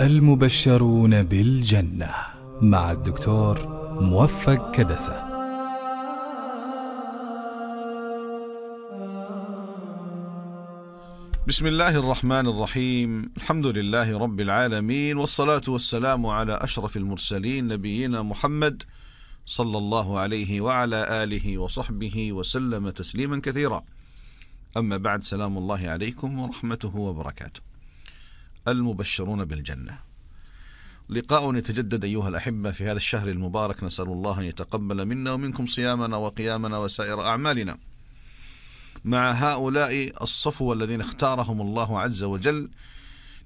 المبشرون بالجنة مع الدكتور موفق كدسة بسم الله الرحمن الرحيم الحمد لله رب العالمين والصلاة والسلام على أشرف المرسلين نبينا محمد صلى الله عليه وعلى آله وصحبه وسلم تسليما كثيرا أما بعد سلام الله عليكم ورحمته وبركاته المبشرون بالجنة لقاء يتجدد أيها الأحبة في هذا الشهر المبارك نسأل الله أن يتقبل منا ومنكم صيامنا وقيامنا وسائر أعمالنا مع هؤلاء الصفوة الذين اختارهم الله عز وجل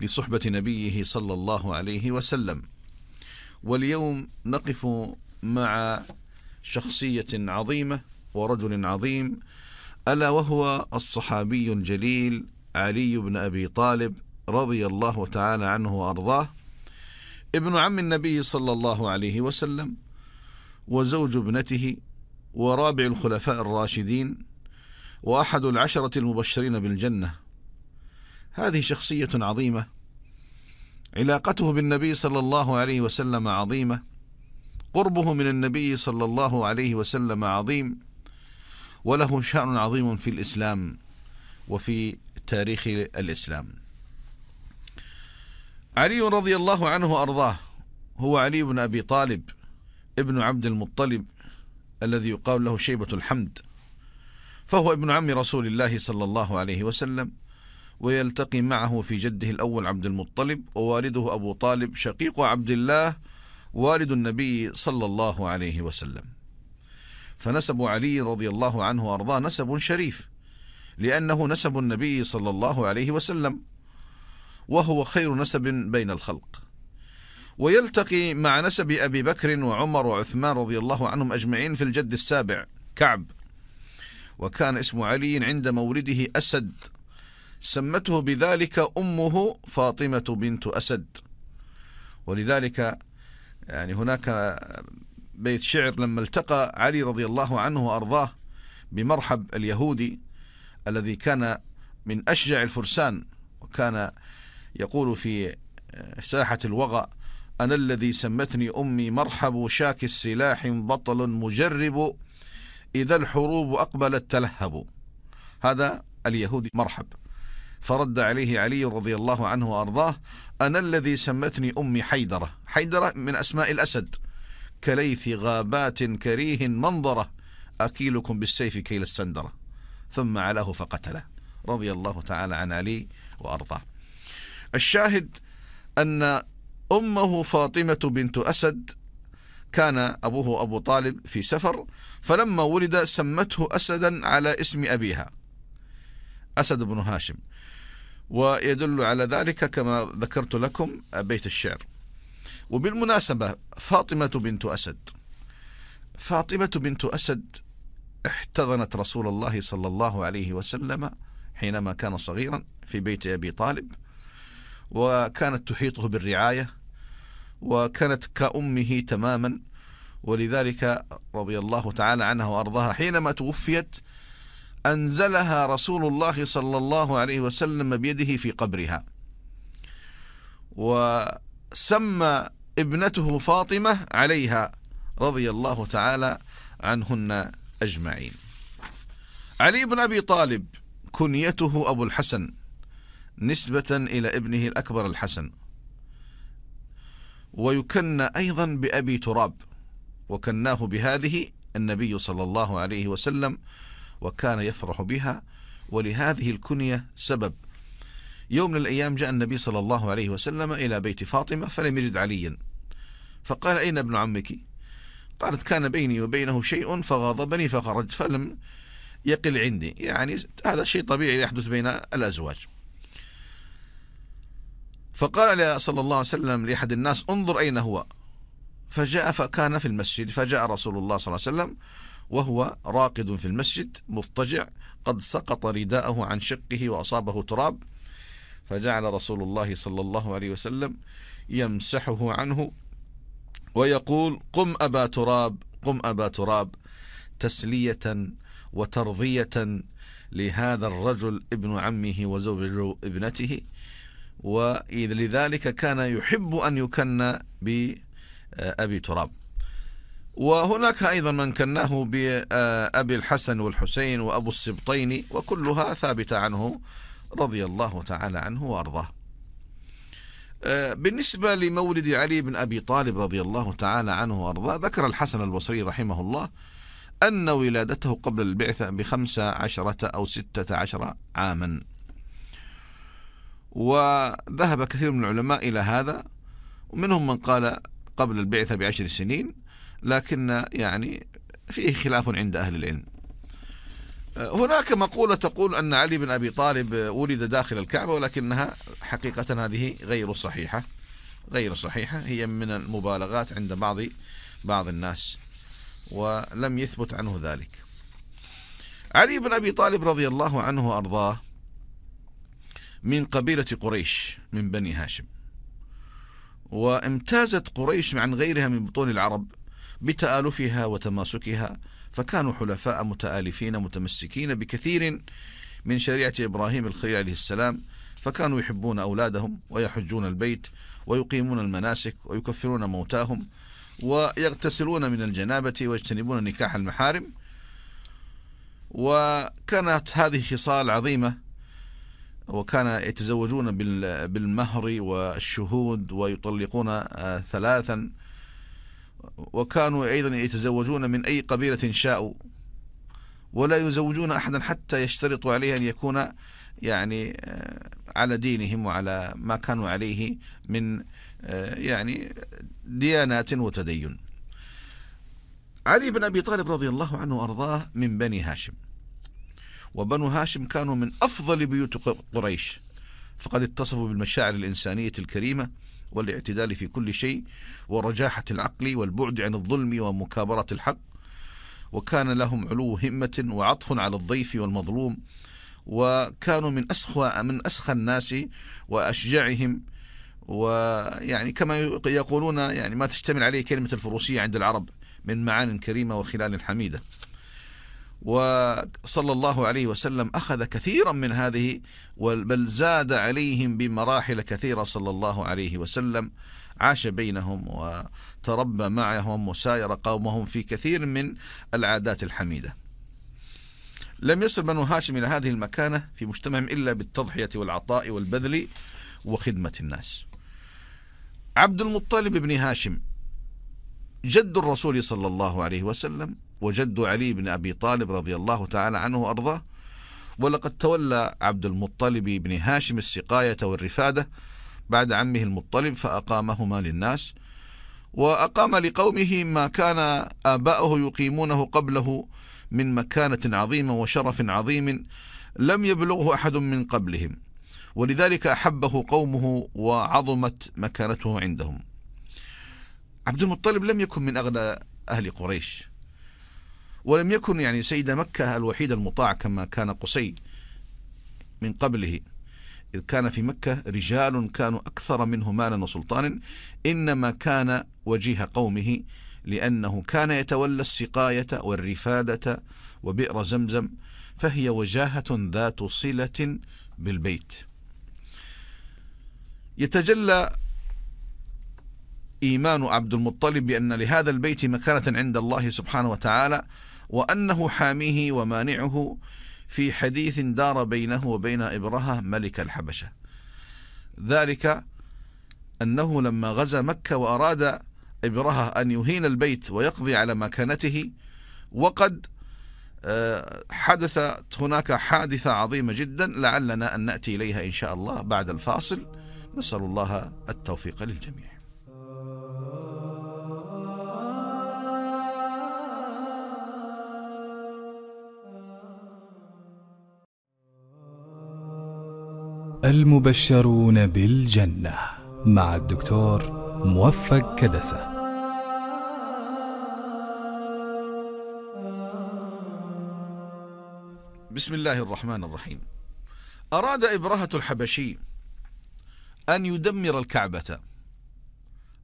لصحبة نبيه صلى الله عليه وسلم واليوم نقف مع شخصية عظيمة ورجل عظيم ألا وهو الصحابي الجليل علي بن أبي طالب رضي الله تعالى عنه وارضاه ابن عم النبي صلى الله عليه وسلم وزوج ابنته ورابع الخلفاء الراشدين واحد العشره المبشرين بالجنه هذه شخصيه عظيمه علاقته بالنبي صلى الله عليه وسلم عظيمه قربه من النبي صلى الله عليه وسلم عظيم وله شان عظيم في الاسلام وفي تاريخ الاسلام علي رضي الله عنه وأرضاه هو علي بن أبي طالب ابن عبد المطلب الذي يقال له شيبة الحمد فهو ابن عم رسول الله صلى الله عليه وسلم ويلتقي معه في جده الأول عبد المطلب ووالده أبو طالب شقيق عبد الله والد النبي صلى الله عليه وسلم فنسب علي رضي الله عنه وأرضاه نسب شريف لأنه نسب النبي صلى الله عليه وسلم وهو خير نسب بين الخلق ويلتقي مع نسب أبي بكر وعمر وعثمان رضي الله عنهم أجمعين في الجد السابع كعب وكان اسم علي عند مولده أسد سمته بذلك أمه فاطمة بنت أسد ولذلك يعني هناك بيت شعر لما التقى علي رضي الله عنه وأرضاه بمرحب اليهودي الذي كان من أشجع الفرسان وكان يقول في آه، ساحة الوغى أنا الذي سمتني أمي مرحب شاك السلاح بطل مجرب إذا الحروب أقبلت تلهب هذا اليهودي مرحب فرد عليه علي رضي الله عنه وأرضاه أنا الذي سمتني أمي حيدرة حيدرة من أسماء الأسد كليث غابات كريه منظرة أكيلكم بالسيف كيل السندرة ثم علاه فقتله رضي الله تعالى عن علي وأرضاه الشاهد أن أمه فاطمة بنت أسد كان أبوه أبو طالب في سفر فلما ولد سمته أسدا على اسم أبيها أسد بن هاشم ويدل على ذلك كما ذكرت لكم بيت الشعر وبالمناسبة فاطمة بنت أسد فاطمة بنت أسد احتضنت رسول الله صلى الله عليه وسلم حينما كان صغيرا في بيت أبي طالب وكانت تحيطه بالرعاية وكانت كأمه تماما ولذلك رضي الله تعالى عنها وأرضاها حينما توفيت أنزلها رسول الله صلى الله عليه وسلم بيده في قبرها وسمى ابنته فاطمة عليها رضي الله تعالى عنهن أجمعين علي بن أبي طالب كنيته أبو الحسن نسبة إلى ابنه الأكبر الحسن ويكنى أيضا بأبي تراب وكناه بهذه النبي صلى الله عليه وسلم وكان يفرح بها ولهذه الكنية سبب يوم من الأيام جاء النبي صلى الله عليه وسلم إلى بيت فاطمة فلم يجد عليا فقال أين ابن عمك قالت كان بيني وبينه شيء فغاضبني فخرجت فلم يقل عندي يعني هذا شيء طبيعي يحدث بين الأزواج فقال صلى الله عليه وسلم لأحد الناس انظر أين هو فجاء فكان في المسجد فجاء رسول الله صلى الله عليه وسلم وهو راقد في المسجد مضطجع قد سقط رداءه عن شقه وأصابه تراب فجعل رسول الله صلى الله عليه وسلم يمسحه عنه ويقول قم أبا تراب قم أبا تراب تسلية وترضية لهذا الرجل ابن عمه وزوج ابنته ولذلك كان يحب أن يكن بأبي آه، تراب وهناك أيضا من كناه بأبي آه، الحسن والحسين وأبو السبطين وكلها ثابتة عنه رضي الله تعالى عنه وأرضاه آه، بالنسبة لمولد علي بن أبي طالب رضي الله تعالى عنه وأرضاه ذكر الحسن البصري رحمه الله أن ولادته قبل البعثة بخمسة عشرة أو ستة عشر عاما وذهب كثير من العلماء إلى هذا ومنهم من قال قبل البعثة بعشر سنين لكن يعني فيه خلاف عند أهل العلم آه، هناك مقولة تقول أن علي بن أبي طالب ولد داخل الكعبة ولكنها حقيقة هذه غير صحيحة غير صحيحة هي من المبالغات عند بعض بعض الناس ولم يثبت عنه ذلك علي بن أبي طالب رضي الله عنه وأرضاه من قبيلة قريش من بني هاشم وامتازت قريش عن غيرها من بطون العرب بتآلفها وتماسكها فكانوا حلفاء متآلفين متمسكين بكثير من شريعة إبراهيم الخليل عليه السلام فكانوا يحبون أولادهم ويحجون البيت ويقيمون المناسك ويكفرون موتاهم ويغتسلون من الجنابة ويجتنبون نكاح المحارم وكانت هذه خصال عظيمة وكان يتزوجون بالمهر والشهود ويطلقون آه، ثلاثا وكانوا أيضا يتزوجون من أي قبيلة شاءوا ولا يزوجون أحدا حتى يشترطوا عليه أن يكون يعني آه، على دينهم وعلى ما كانوا عليه من آه، يعني ديانات وتدين علي بن أبي طالب رضي الله عنه وأرضاه من بني هاشم وبنو هاشم كانوا من أفضل بيوت قريش فقد اتصفوا بالمشاعر الإنسانية الكريمة والاعتدال في كل شيء ورجاحة العقل والبعد عن الظلم ومكابرة الحق وكان لهم علو همة وعطف على الضيف والمظلوم وكانوا من أسخى من أسخى الناس وأشجعهم ويعني كما يقولون يعني ما تشتمل عليه كلمة الفروسية عند العرب من معان كريمة وخلال حميدة وصلى الله عليه وسلم أخذ كثيرا من هذه بل زاد عليهم بمراحل كثيرة صلى الله عليه وسلم عاش بينهم وتربى معهم وساير قومهم في كثير من العادات الحميدة لم يصل بنو هاشم إلى هذه المكانة في مجتمعهم إلا بالتضحية والعطاء والبذل وخدمة الناس عبد المطلب بن هاشم جد الرسول صلى الله عليه وسلم وجد علي بن أبي طالب رضي الله تعالى عنه وأرضاه ولقد تولى عبد المطلب بن هاشم السقاية والرفادة بعد عمه المطلب فأقامهما للناس وأقام لقومه ما كان آباؤه يقيمونه قبله من مكانة عظيمة وشرف عظيم لم يبلغه أحد من قبلهم ولذلك أحبه قومه وعظمت مكانته عندهم عبد المطلب لم يكن من أغنى أهل قريش ولم يكن يعني سيد مكة الوحيد المطاع كما كان قصي من قبله إذ كان في مكة رجال كانوا أكثر منه مالا وسلطانا إنما كان وجيه قومه لأنه كان يتولى السقاية والرفادة وبئر زمزم فهي وجاهة ذات صلة بالبيت يتجلى إيمان عبد المطلب بأن لهذا البيت مكانة عند الله سبحانه وتعالى وأنه حاميه ومانعه في حديث دار بينه وبين إبرهة ملك الحبشة ذلك أنه لما غزا مكة وأراد إبرهة أن يهين البيت ويقضي على مكانته وقد آه، حدثت هناك حادثة عظيمة جدا لعلنا أن نأتي إليها إن شاء الله بعد الفاصل نسأل الله التوفيق للجميع المبشرون بالجنة مع الدكتور موفق كدسة بسم الله الرحمن الرحيم أراد إبرهة الحبشي أن يدمر الكعبة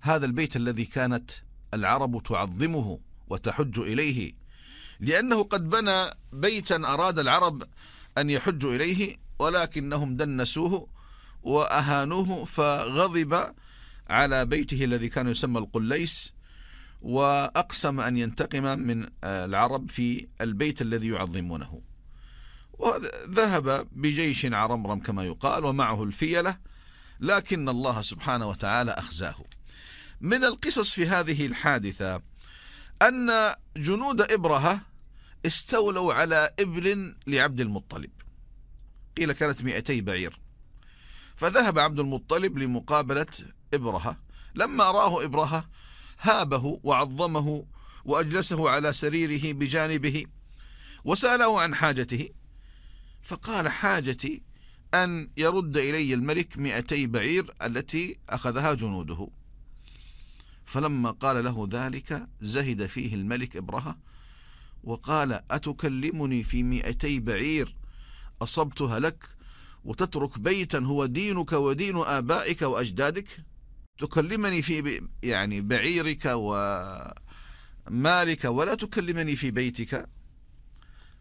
هذا البيت الذي كانت العرب تعظمه وتحج إليه لأنه قد بنى بيتا أراد العرب أن يحجوا إليه ولكنهم دنسوه وأهانوه فغضب على بيته الذي كان يسمى القليس وأقسم أن ينتقم من العرب في البيت الذي يعظمونه وذهب بجيش عرمرم كما يقال ومعه الفيلة لكن الله سبحانه وتعالى أخزاه من القصص في هذه الحادثة أن جنود إبرهة استولوا على إبل لعبد المطلب قيل كانت 200 بعير فذهب عبد المطلب لمقابلة إبرهة لما راه إبرهة هابه وعظمه وأجلسه على سريره بجانبه وسأله عن حاجته فقال حاجتي أن يرد إلي الملك مئتي بعير التي أخذها جنوده فلما قال له ذلك زهد فيه الملك إبرهة وقال أتكلمني في مئتي بعير أصبتها لك وتترك بيتا هو دينك ودين آبائك وأجدادك تكلمني في يعني بعيرك ومالك ولا تكلمني في بيتك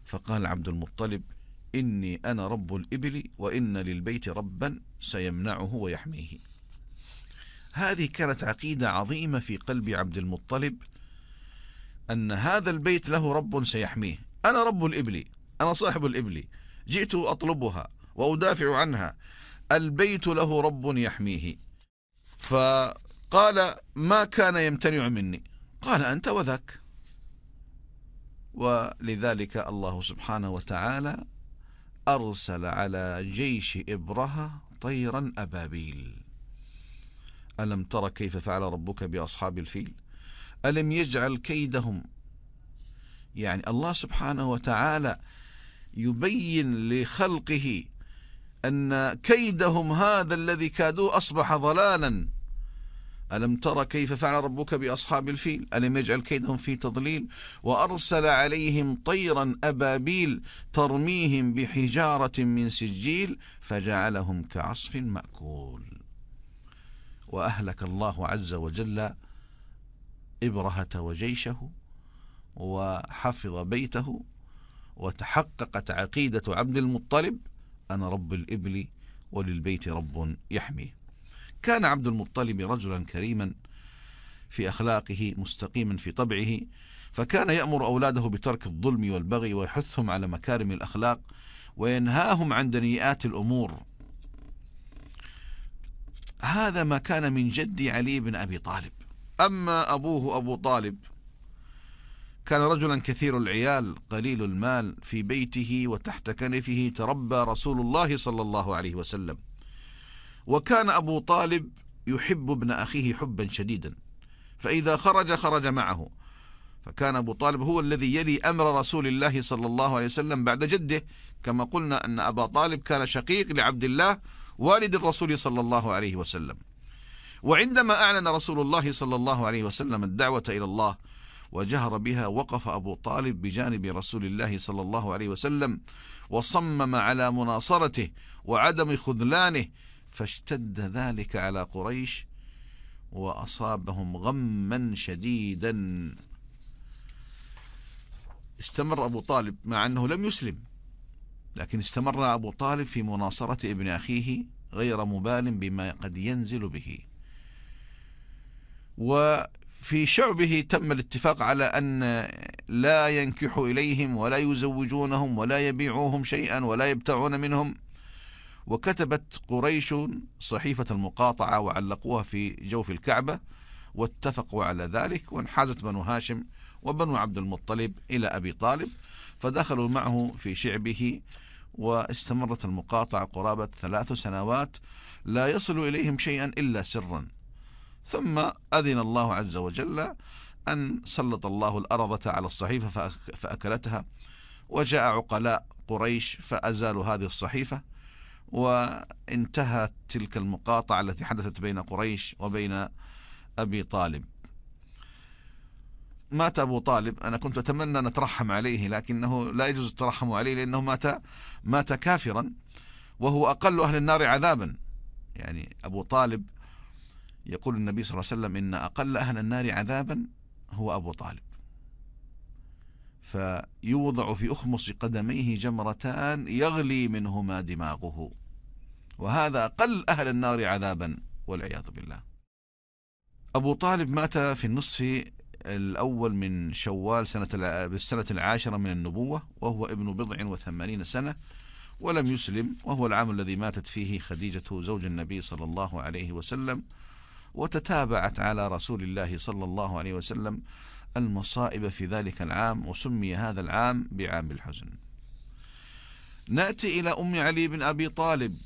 فقال عبد المطلب إني أنا رب الإبل وإن للبيت ربا سيمنعه ويحميه هذه كانت عقيدة عظيمة في قلب عبد المطلب أن هذا البيت له رب سيحميه أنا رب الإبل أنا صاحب الإبل جئت أطلبها وأدافع عنها البيت له رب يحميه فقال ما كان يمتنع مني قال أنت وذاك ولذلك الله سبحانه وتعالى أرسل على جيش إبرهة طيرا أبابيل ألم تر كيف فعل ربك بأصحاب الفيل ألم يجعل كيدهم يعني الله سبحانه وتعالى يبين لخلقه أن كيدهم هذا الذي كادوه أصبح ضلالا ألم ترى كيف فعل ربك بأصحاب الفيل ألم يجعل كيدهم في تضليل وأرسل عليهم طيرا أبابيل ترميهم بحجارة من سجيل فجعلهم كعصف مأكول وأهلك الله عز وجل إبرهة وجيشه وحفظ بيته وتحققت عقيدة عبد المطلب أنا رب الإبل وللبيت رب يحميه كان عبد المطلب رجلا كريما في أخلاقه مستقيما في طبعه فكان يأمر أولاده بترك الظلم والبغي ويحثهم على مكارم الأخلاق وينهاهم عن دنيئات الأمور هذا ما كان من جد علي بن أبي طالب أما أبوه أبو طالب كان رجلا كثير العيال قليل المال في بيته وتحت كنفه تربى رسول الله صلى الله عليه وسلم وكان أبو طالب يحب ابن أخيه حبا شديدا فإذا خرج خرج معه فكان أبو طالب هو الذي يلي أمر رسول الله صلى الله عليه وسلم بعد جده كما قلنا أن أبا طالب كان شقيق لعبد الله والد الرسول صلى الله عليه وسلم وعندما أعلن رسول الله صلى الله عليه وسلم الدعوة إلى الله وجهر بها وقف أبو طالب بجانب رسول الله صلى الله عليه وسلم وصمم على مناصرته وعدم خذلانه فاشتد ذلك على قريش وأصابهم غما شديدا استمر أبو طالب مع أنه لم يسلم لكن استمر أبو طالب في مناصرة ابن أخيه غير مبال بما قد ينزل به وفي شعبه تم الاتفاق على أن لا ينكح إليهم ولا يزوجونهم ولا يبيعوهم شيئا ولا يبتعون منهم وكتبت قريش صحيفة المقاطعة وعلقوها في جوف الكعبة واتفقوا على ذلك وانحازت بنو هاشم وبنو عبد المطلب إلى أبي طالب فدخلوا معه في شعبه واستمرت المقاطعة قرابة ثلاث سنوات لا يصل إليهم شيئا إلا سرا ثم أذن الله عز وجل أن سلط الله الأرضة على الصحيفة فأكلتها وجاء عقلاء قريش فأزالوا هذه الصحيفة وانتهت تلك المقاطعة التي حدثت بين قريش وبين أبي طالب مات أبو طالب أنا كنت أتمنى أن أترحم عليه لكنه لا يجوز الترحم عليه لأنه مات مات كافرا وهو أقل أهل النار عذابا يعني أبو طالب يقول النبي صلى الله عليه وسلم إن أقل أهل النار عذابا هو أبو طالب فيوضع في أخمص قدميه جمرتان يغلي منهما دماغه وهذا أقل أهل النار عذابا والعياذ بالله أبو طالب مات في النصف الأول من شوال سنة بالسنة العاشرة من النبوة وهو ابن بضع وثمانين سنة ولم يسلم وهو العام الذي ماتت فيه خديجة زوج النبي صلى الله عليه وسلم وتتابعت على رسول الله صلى الله عليه وسلم المصائب في ذلك العام وسمي هذا العام بعام الحزن نأتي إلى أم علي بن أبي طالب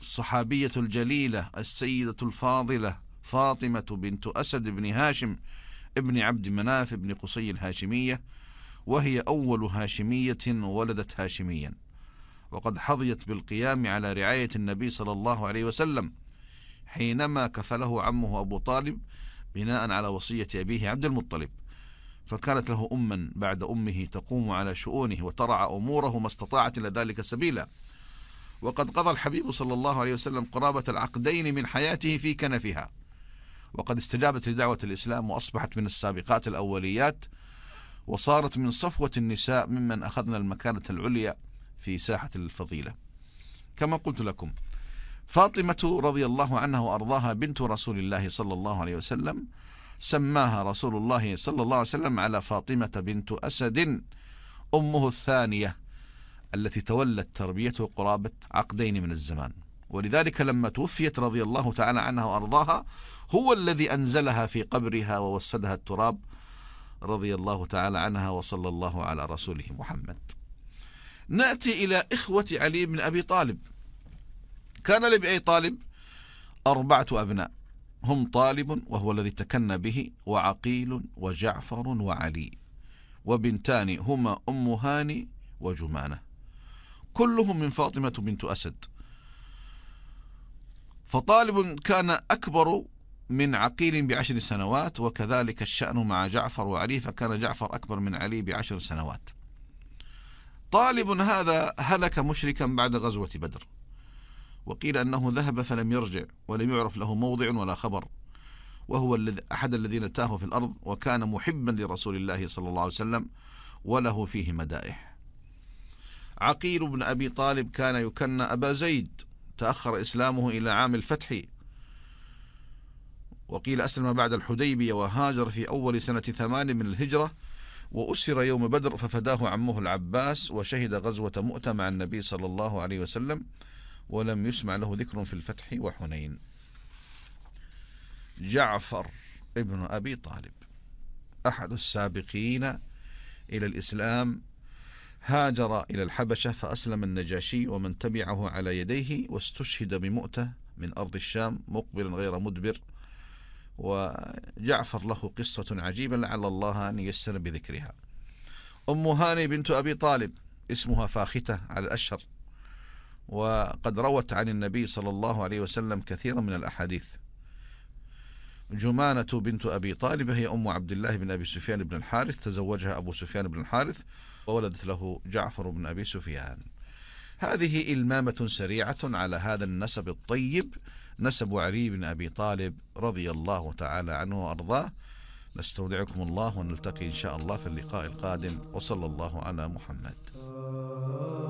الصحابية الجليلة السيدة الفاضلة فاطمة بنت أسد بن هاشم ابن عبد مناف بن قصي الهاشمية وهي أول هاشمية ولدت هاشميا وقد حظيت بالقيام على رعاية النبي صلى الله عليه وسلم حينما كفله عمه أبو طالب بناء على وصية أبيه عبد المطلب فكانت له أما بعد أمه تقوم على شؤونه وترعى أموره ما استطاعت إلى ذلك سبيلا وقد قضى الحبيب صلى الله عليه وسلم قرابة العقدين من حياته في كنفها وقد استجابت لدعوة الإسلام وأصبحت من السابقات الأوليات وصارت من صفوة النساء ممن أخذنا المكانة العليا في ساحة الفضيلة كما قلت لكم فاطمة رضي الله عنها وأرضاها بنت رسول الله صلى الله عليه وسلم سماها رسول الله صلى الله عليه وسلم على فاطمة بنت أسد أمه الثانية التي تولت تربيته قرابة عقدين من الزمان ولذلك لما توفيت رضي الله تعالى عنها وأرضاها هو الذي أنزلها في قبرها ووسدها التراب رضي الله تعالى عنها وصلى الله على رسوله محمد نأتي إلى إخوة علي بن أبي طالب كان لأبي طالب أربعة أبناء هم طالب وهو الذي تكنى به وعقيل وجعفر وعلي وبنتان هما أم هاني وجمانة كلهم من فاطمة بنت أسد فطالب كان أكبر من عقيل بعشر سنوات وكذلك الشأن مع جعفر وعلي فكان جعفر أكبر من علي بعشر سنوات طالب هذا هلك مشركا بعد غزوة بدر وقيل أنه ذهب فلم يرجع ولم يعرف له موضع ولا خبر وهو الذي أحد الذين تاهوا في الأرض وكان محبا لرسول الله صلى الله عليه وسلم وله فيه مدائح عقيل بن أبي طالب كان يكنى أبا زيد تأخر إسلامه إلى عام الفتح وقيل أسلم بعد الحديبية وهاجر في أول سنة ثمان من الهجرة وأسر يوم بدر ففداه عمه العباس وشهد غزوة مؤتة مع النبي صلى الله عليه وسلم ولم يسمع له ذكر في الفتح وحنين جعفر ابن أبي طالب أحد السابقين إلى الإسلام هاجر إلى الحبشة فأسلم النجاشي ومن تبعه على يديه واستشهد بمؤتة من أرض الشام مقبلا غير مدبر وجعفر له قصة عجيبة لعل الله أن ييسر بذكرها أم هاني بنت أبي طالب اسمها فاختة على الأشهر وقد روت عن النبي صلى الله عليه وسلم كثيرا من الأحاديث جمانة بنت أبي طالب هي أم عبد الله بن أبي سفيان بن الحارث تزوجها أبو سفيان بن الحارث وولدت له جعفر بن أبي سفيان هذه إلمامة سريعة على هذا النسب الطيب نسب علي بن أبي طالب رضي الله تعالى عنه وأرضاه نستودعكم الله ونلتقي إن شاء الله في اللقاء القادم وصلى الله على محمد